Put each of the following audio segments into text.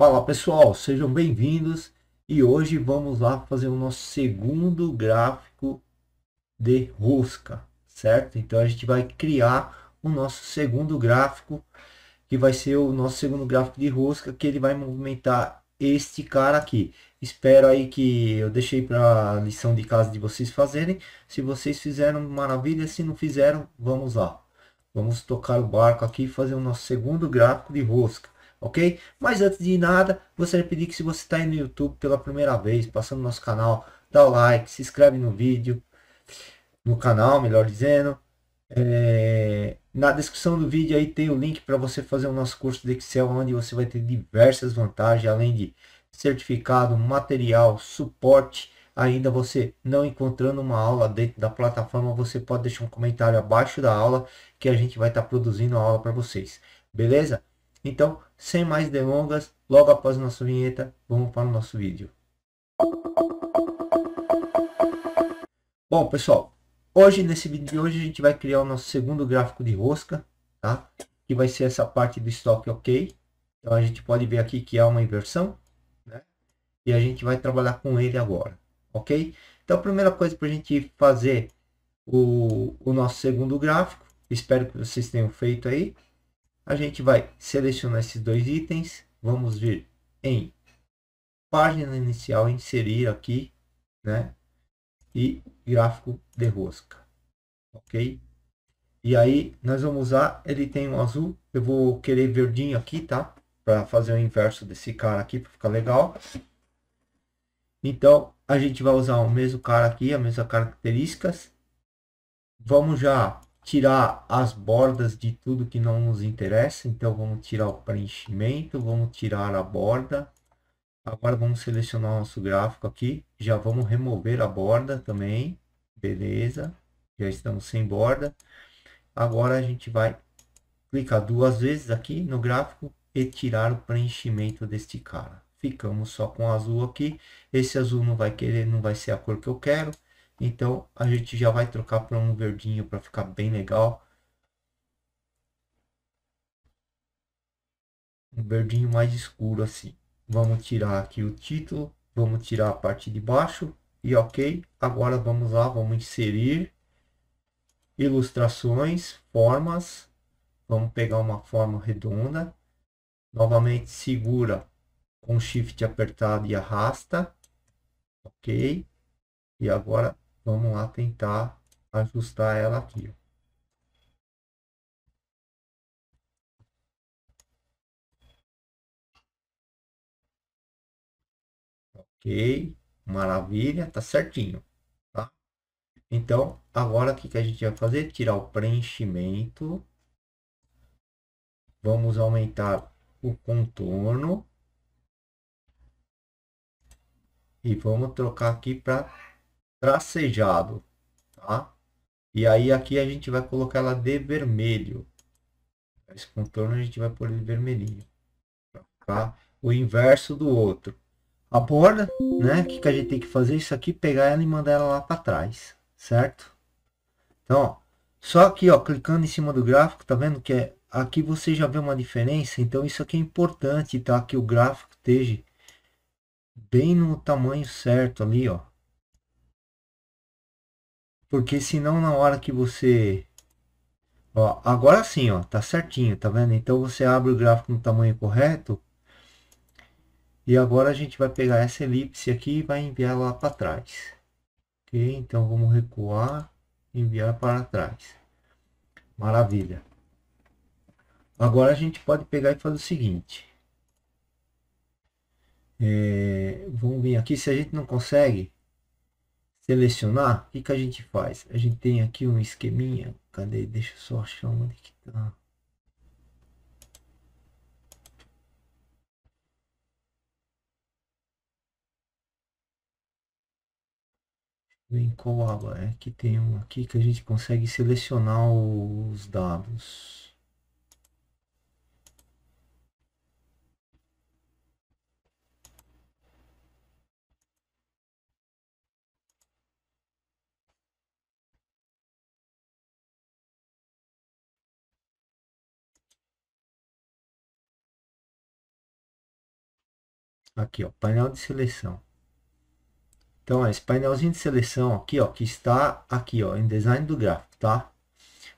Fala pessoal, sejam bem-vindos e hoje vamos lá fazer o nosso segundo gráfico de rosca, certo? Então a gente vai criar o nosso segundo gráfico, que vai ser o nosso segundo gráfico de rosca, que ele vai movimentar este cara aqui. Espero aí que eu deixei para a lição de casa de vocês fazerem. Se vocês fizeram, maravilha. Se não fizeram, vamos lá. Vamos tocar o barco aqui e fazer o nosso segundo gráfico de rosca ok? Mas antes de nada, gostaria de pedir que se você está aí no YouTube pela primeira vez, passando no nosso canal, dá o like, se inscreve no vídeo, no canal, melhor dizendo. É... na descrição do vídeo aí tem o link para você fazer o nosso curso de Excel, onde você vai ter diversas vantagens, além de certificado, material, suporte. Ainda você não encontrando uma aula dentro da plataforma, você pode deixar um comentário abaixo da aula que a gente vai estar tá produzindo a aula para vocês. Beleza? Então, sem mais delongas, logo após nossa vinheta, vamos para o nosso vídeo. Bom, pessoal, hoje nesse vídeo de hoje a gente vai criar o nosso segundo gráfico de rosca, tá? Que vai ser essa parte do estoque OK. Então a gente pode ver aqui que há uma inversão, né? E a gente vai trabalhar com ele agora, ok? Então a primeira coisa para a gente fazer o, o nosso segundo gráfico, espero que vocês tenham feito aí, a gente vai selecionar esses dois itens, vamos vir em página inicial, inserir aqui, né? E gráfico de rosca, ok? E aí nós vamos usar, ele tem um azul, eu vou querer verdinho aqui, tá? Para fazer o inverso desse cara aqui, para ficar legal. Então, a gente vai usar o mesmo cara aqui, as mesmas características. Vamos já tirar as bordas de tudo que não nos interessa. Então, vamos tirar o preenchimento, vamos tirar a borda. Agora, vamos selecionar nosso gráfico aqui. Já vamos remover a borda também. Beleza. Já estamos sem borda. Agora, a gente vai clicar duas vezes aqui no gráfico e tirar o preenchimento deste cara. Ficamos só com azul aqui. Esse azul não vai querer, não vai ser a cor que eu quero. Então a gente já vai trocar para um verdinho para ficar bem legal. Um verdinho mais escuro assim. Vamos tirar aqui o título, vamos tirar a parte de baixo e ok. Agora vamos lá, vamos inserir ilustrações, formas. Vamos pegar uma forma redonda. Novamente segura com shift apertado e arrasta. Ok. E agora Vamos lá tentar ajustar ela aqui. Ok, maravilha, tá certinho. Tá? Então, agora o que, que a gente vai fazer? Tirar o preenchimento. Vamos aumentar o contorno. E vamos trocar aqui para tracejado, tá? E aí aqui a gente vai colocar ela de vermelho. Esse contorno a gente vai pôr de vermelhinho. Pra tá? ficar o inverso do outro. A borda, né? O que, que a gente tem que fazer? Isso aqui, pegar ela e mandar ela lá para trás, certo? Então, ó, só aqui, ó, clicando em cima do gráfico, tá vendo que é, aqui você já vê uma diferença? Então, isso aqui é importante, tá? Que o gráfico esteja bem no tamanho certo ali, ó. Porque senão na hora que você... Ó, agora sim, ó, tá certinho, tá vendo? Então você abre o gráfico no tamanho correto. E agora a gente vai pegar essa elipse aqui e vai enviar lá para trás. Ok? Então vamos recuar, enviar para trás. Maravilha. Agora a gente pode pegar e fazer o seguinte. É, vamos vir aqui, se a gente não consegue, selecionar, o que, que a gente faz? A gente tem aqui um esqueminha. Cadê? Deixa eu só achar onde que tá. Em qual aba é que tem um aqui que a gente consegue selecionar os dados. aqui, ó, painel de seleção. Então, ó, esse painelzinho de seleção aqui, ó, que está aqui, ó, em design do gráfico, tá?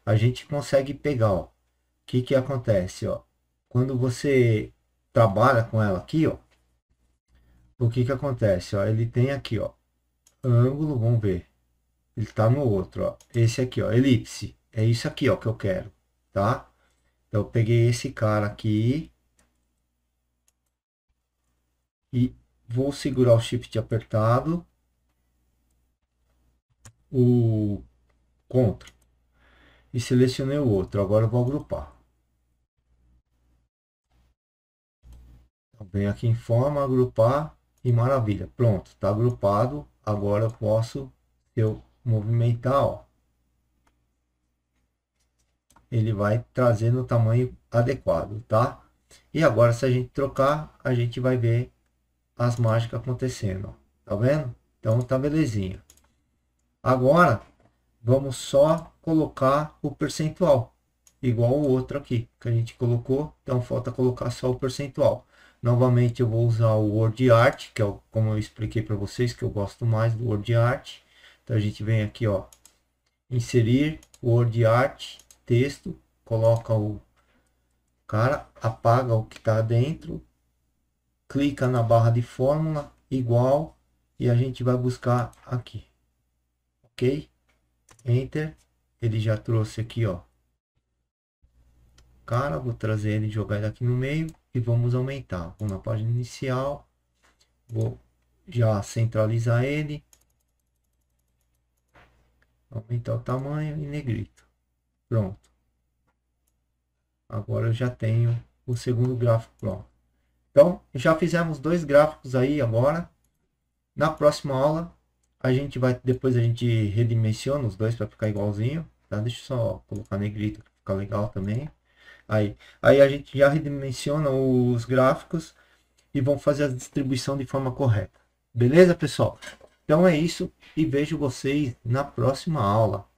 A gente consegue pegar, ó, o que que acontece, ó, quando você trabalha com ela aqui, ó, o que que acontece, ó, ele tem aqui, ó, ângulo, vamos ver, ele tá no outro, ó, esse aqui, ó, elipse, é isso aqui, ó, que eu quero, tá? Então, eu peguei esse cara aqui, e vou segurar o shift apertado, o CTRL e selecionei o outro. Agora eu vou agrupar. Então, venho aqui em forma, agrupar e maravilha. Pronto, está agrupado. Agora eu posso eu movimentar, ó. Ele vai trazer no tamanho adequado, tá? E agora se a gente trocar, a gente vai ver as mágicas acontecendo. Ó. Tá vendo? Então tá belezinha. Agora, vamos só colocar o percentual. Igual o outro aqui que a gente colocou. Então falta colocar só o percentual. Novamente eu vou usar o WordArt, que é o, como eu expliquei para vocês, que eu gosto mais do WordArt. Então a gente vem aqui, ó, inserir WordArt, texto, coloca o cara, apaga o que está dentro, clica na barra de fórmula igual e a gente vai buscar aqui ok enter ele já trouxe aqui ó cara vou trazer ele jogar ele aqui no meio e vamos aumentar vou na página inicial vou já centralizar ele aumentar o tamanho e negrito pronto agora eu já tenho o segundo gráfico pronto então, já fizemos dois gráficos aí agora. Na próxima aula, a gente vai, depois a gente redimensiona os dois para ficar igualzinho, tá? Deixa eu só colocar negrito para ficar legal também. Aí, aí a gente já redimensiona os gráficos e vão fazer a distribuição de forma correta. Beleza, pessoal? Então é isso e vejo vocês na próxima aula.